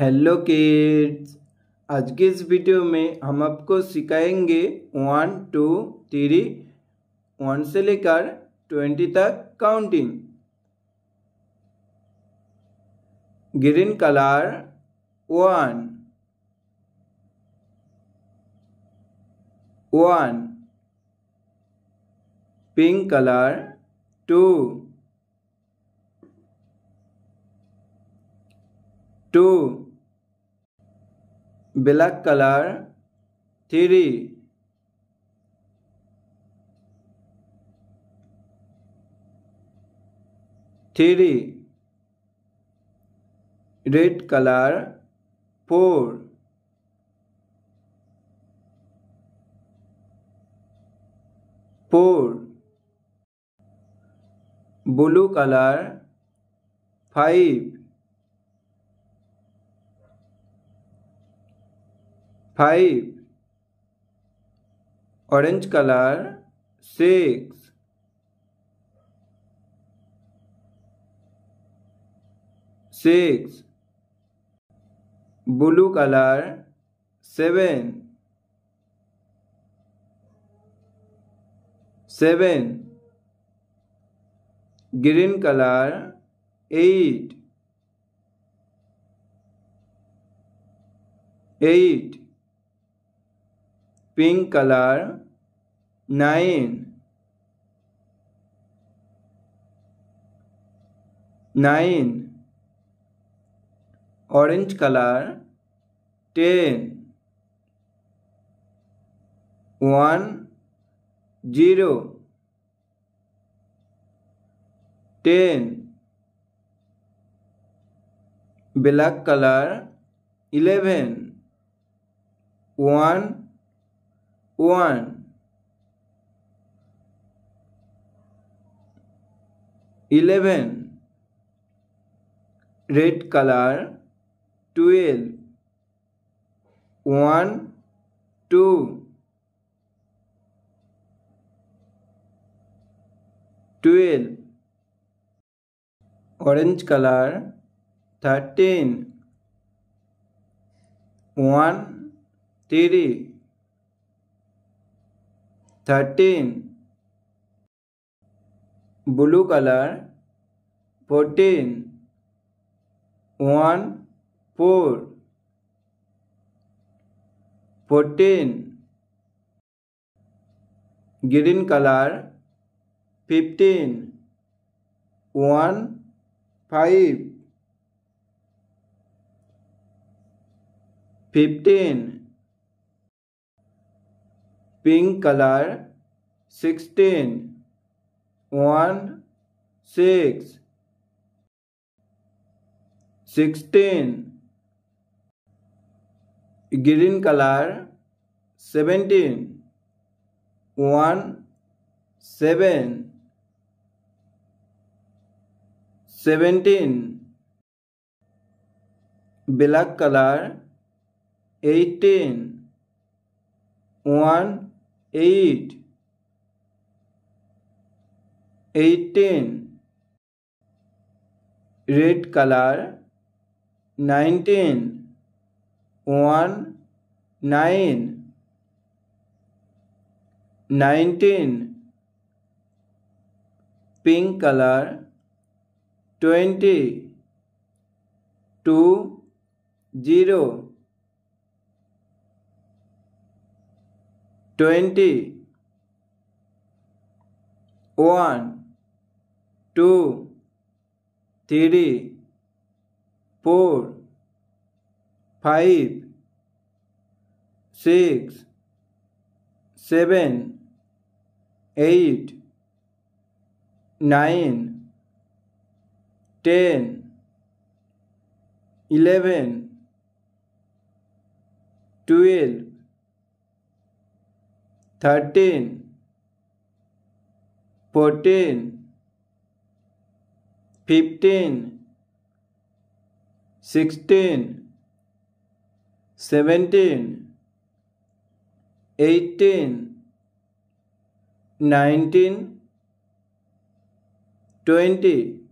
Hello kids आज के इस वीडियो में हम आपको सिखाएंगे वन टू थ्री वन से लेकर ट्वेंटी तक counting green colour one one pink colour two two black colour three three red colour four four blue colour five five orange colour six six blue colour seven seven green colour eight eight pink color 9 9 orange color 10 1 0 10 black color 11 1 one eleven red color twelve one two twelve orange color thirteen one three thirteen blue color fourteen one four fourteen green color fifteen one five fifteen pink color 16 1 6 16 green color 17 1 7 17 black color 18 1 eight, eighteen, red color, nineteen, one, nine, nineteen, pink color, twenty, two, zero. twenty, one, two, three, four, five, six, seven, eight, nine, ten, eleven, twelve thirteen, fourteen, fifteen, sixteen, seventeen, eighteen, nineteen, twenty.